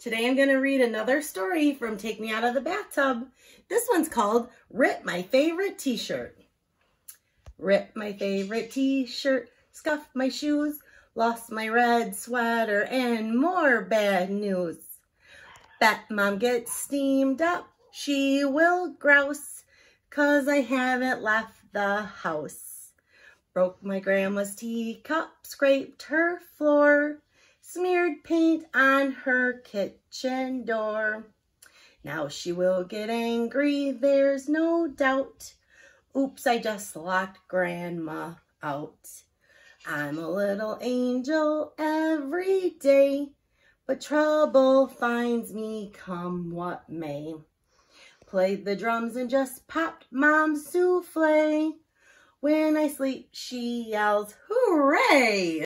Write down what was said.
Today I'm going to read another story from Take Me Out of the Bathtub. This one's called Rip My Favorite T-Shirt. Rip my favorite T-shirt, scuff my shoes, lost my red sweater, and more bad news. Bet mom gets steamed up, she will grouse, cause I haven't left the house. Broke my grandma's teacup, scraped her floor, smeared paint on her kitchen door. Now she will get angry, there's no doubt. Oops, I just locked Grandma out. I'm a little angel every day, but trouble finds me come what may. Played the drums and just popped Mom's souffle. When I sleep, she yells, hooray!